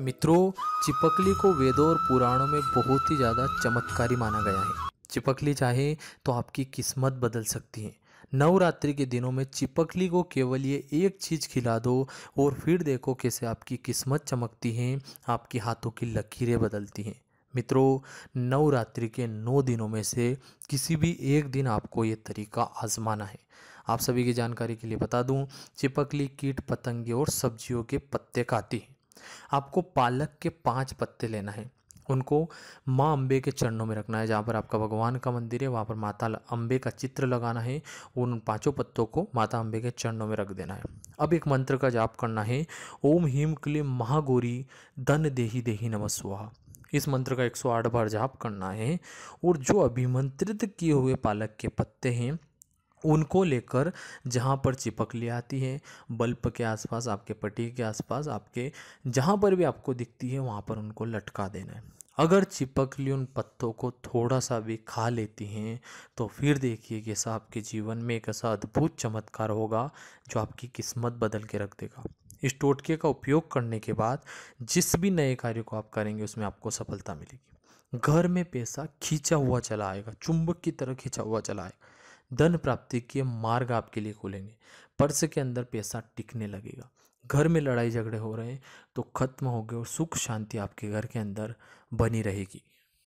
मित्रों चिपकली को वेदों और पुराणों में बहुत ही ज़्यादा चमत्कारी माना गया है चिपकली चाहे तो आपकी किस्मत बदल सकती है नवरात्रि के दिनों में चिपकली को केवल ये एक चीज़ खिला दो और फिर देखो कैसे आपकी किस्मत चमकती है आपके हाथों की लकीरें बदलती हैं मित्रों नवरात्रि के नौ दिनों में से किसी भी एक दिन आपको ये तरीका आजमाना है आप सभी की जानकारी के लिए बता दूँ चिपकली कीट पतंगे और सब्जियों के पत्ते खाती है आपको पालक के पांच पत्ते लेना है उनको माँ अम्बे के चरणों में रखना है जहाँ पर आपका भगवान का मंदिर है वहाँ पर माता अम्बे का चित्र लगाना है उन पांचों पत्तों को माता अम्बे के चरणों में रख देना है अब एक मंत्र का जाप करना है ओम हिम क्लीम महागौरी धन देही देही नमस्वाहा इस मंत्र का 108 बार जाप करना है और जो अभिमंत्रित किए हुए पालक के पत्ते हैं उनको लेकर जहाँ पर चिपक ले आती है बल्ब के आसपास आपके पटी के आसपास आपके जहाँ पर भी आपको दिखती है वहाँ पर उनको लटका देना है अगर चिपकली उन पत्तों को थोड़ा सा भी खा लेती हैं तो फिर देखिए कि ऐसा आपके जीवन में एक ऐसा अद्भुत चमत्कार होगा जो आपकी किस्मत बदल के रख देगा इस टोटके का उपयोग करने के बाद जिस भी नए कार्य को आप करेंगे उसमें आपको सफलता मिलेगी घर में पैसा खींचा हुआ चला आएगा चुंबक की तरह खींचा हुआ चला आएगा धन प्राप्ति के मार्ग आपके लिए खुलेंगे पर्स के अंदर पैसा टिकने लगेगा घर में लड़ाई झगड़े हो रहे हैं तो खत्म हो गए और सुख शांति आपके घर के अंदर बनी रहेगी